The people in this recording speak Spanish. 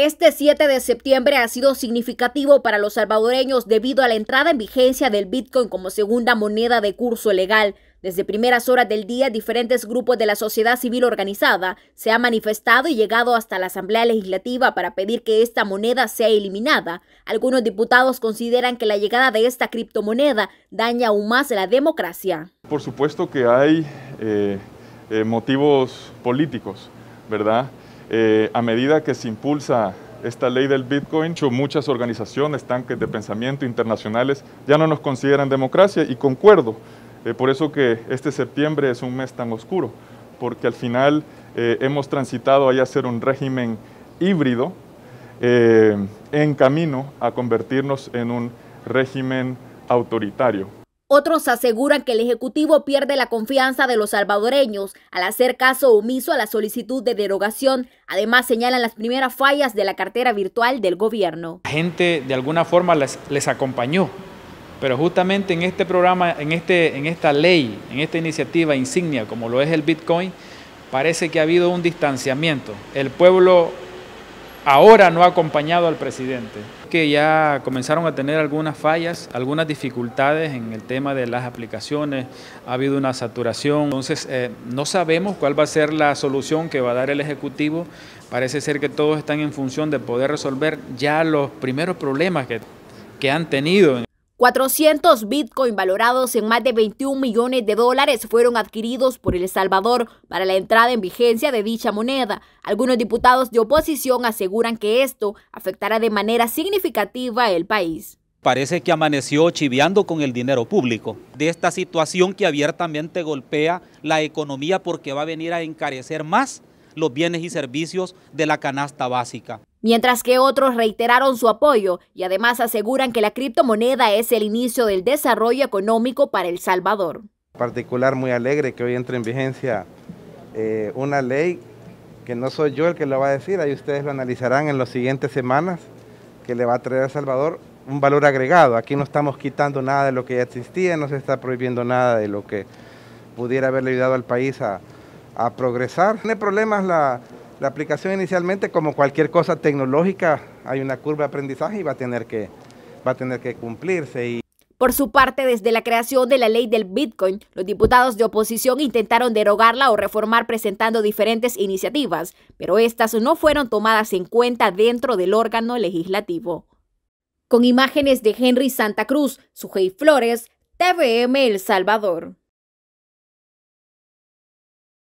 Este 7 de septiembre ha sido significativo para los salvadoreños debido a la entrada en vigencia del Bitcoin como segunda moneda de curso legal. Desde primeras horas del día, diferentes grupos de la sociedad civil organizada se han manifestado y llegado hasta la Asamblea Legislativa para pedir que esta moneda sea eliminada. Algunos diputados consideran que la llegada de esta criptomoneda daña aún más la democracia. Por supuesto que hay eh, eh, motivos políticos, ¿verdad? Eh, a medida que se impulsa esta ley del Bitcoin, muchas organizaciones, tanques de pensamiento internacionales ya no nos consideran democracia y concuerdo. Eh, por eso que este septiembre es un mes tan oscuro, porque al final eh, hemos transitado a ser un régimen híbrido en camino a convertirnos en un régimen autoritario. Otros aseguran que el Ejecutivo pierde la confianza de los salvadoreños al hacer caso omiso a la solicitud de derogación. Además, señalan las primeras fallas de la cartera virtual del gobierno. La gente de alguna forma les, acompañó, pero justamente en este programa, en, este, en esta ley, en esta iniciativa insignia como lo es el Bitcoin, parece que ha habido un distanciamiento. El pueblo ahora no ha acompañado al presidente. Que ya comenzaron a tener algunas fallas, algunas dificultades en el tema de las aplicaciones, ha habido una saturación, entonces eh, no sabemos cuál va a ser la solución que va a dar el Ejecutivo, parece ser que todos están en función de poder resolver ya los primeros problemas que, que han tenido. 400 Bitcoin valorados en más de 21 millones de dólares fueron adquiridos por El Salvador para la entrada en vigencia de dicha moneda. Algunos diputados de oposición aseguran que esto afectará de manera significativa el país. Parece que amaneció chiviando con el dinero público, de esta situación que abiertamente golpea la economía porque va a venir a encarecer más los bienes y servicios de la canasta básica mientras que otros reiteraron su apoyo y además aseguran que la criptomoneda es el inicio del desarrollo económico para El Salvador. particular muy alegre que hoy entre en vigencia eh, una ley que no soy yo el que lo va a decir, ahí ustedes lo analizarán en las siguientes semanas, que le va a traer a Salvador un valor agregado. Aquí no estamos quitando nada de lo que ya existía, no se está prohibiendo nada de lo que pudiera haberle ayudado al país a, a progresar. Tiene problemas la, la aplicación inicialmente, como cualquier cosa tecnológica, hay una curva de aprendizaje y va a tener que, va a tener que cumplirse. Por su parte, desde la creación de la ley del Bitcoin, los diputados de oposición intentaron derogarla o reformar presentando diferentes iniciativas, pero estas no fueron tomadas en cuenta dentro del órgano legislativo. Con imágenes de Henry Santa Cruz, Sujei Flores, TVM El Salvador.